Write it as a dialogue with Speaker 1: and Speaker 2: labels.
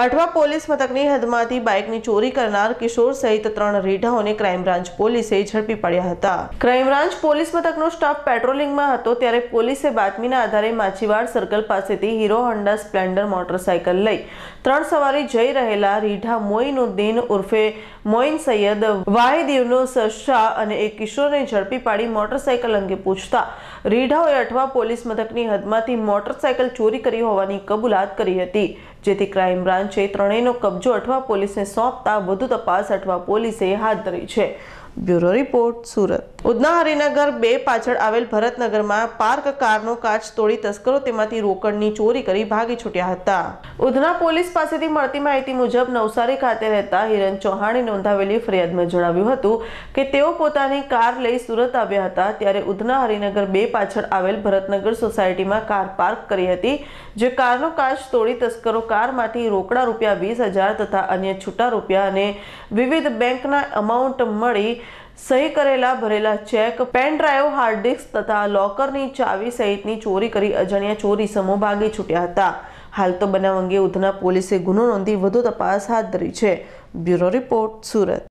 Speaker 1: Athwa police મથકની હદમાંથી બાઇકની ચોરી કરનાર કિશોર સહિત ત્રણ રેઢાઓને ક્રાઇમ બ્રાન્ચ પોલીસે ઝડપી પડ્યા હતા ક્રાઇમ બ્રાન્ચ પોલીસ મથકનો સ્ટાફ પેટ્રોલિંગમાં હતો ત્યારે પોલીસે બાતમીના આધારે માછીવાડ સર્કલ પાસેથી હીરો હોન્ડા સ્પ્લેન્ડર મોટરસાયકલ લઈ ત્રણ સવારી જઈ રહેલા રીઢા મોઇનુદ્દીન ઉર્ફે મોઇન સૈયદ વાહિદીવનો સશા અને એક કિશોરને ઝડપી પાડી મોટરસાયકલ અંગે પૂછતા રીઢાઓએ અઠવા પોલીસ મથકની હદમાંથી મોટરસાયકલ ચોરી કરી હોવાની કબૂલાત કરી હતી જેથી ક્રાઇમ બ્રાન્ચ છે ત્રણેયનો કબજો અઠવા પોલીસને સોંપતા વધુ તપાસ અઠવા પોલીસે હાથ ધરી છે
Speaker 2: બ્યુરો રિપોર્ટ સુરત
Speaker 1: ઉધના હરિનગર બે પાછળ આવેલ ભરતનગરમાં પાર્ક કારનો કાચ તોડી તસ્કરો તેમાંથી રોકડની ચોરી કરી ભાગી છૂટ્યા હતા ઉધના પોલીસ પાસેથી મળતી માહિતી મુજબ નવસારી ખાતે રહેતા હિરણ ચૌહાણે નોંધાવેલી ફરિયાદમાં જણાવ્યું હતું કે તેઓ પોતાની કાર લઈ સુરત આવ્યા હતા ત્યારે ઉધના હરિનગર બે પાછળ આવેલ ભરતનગર સોસાયટીમાં કાર પાર્ક કરી હતી જે કારનો કાચ તોડી તસ્કરો કારમાંથી રોકડા રૂપિયા વીસ હજાર તથા અન્ય છૂટા રૂપિયા અને વિવિધ બેંકના અમાઉન્ટ મળી સહી કરેલા ભરેલા ચેક પેન ડ્રાઈવ હાર્ડ તથા લોકરની ચાવી સહિતની ચોરી કરી અજાણ્યા ચોરી સમૂહ ભાગી છૂટ્યા હતા હાલ તો બનાવ અંગે ઉધના પોલીસે ગુનો નોંધી વધુ તપાસ હાથ ધરી છે બ્યુરો રિપોર્ટ સુરત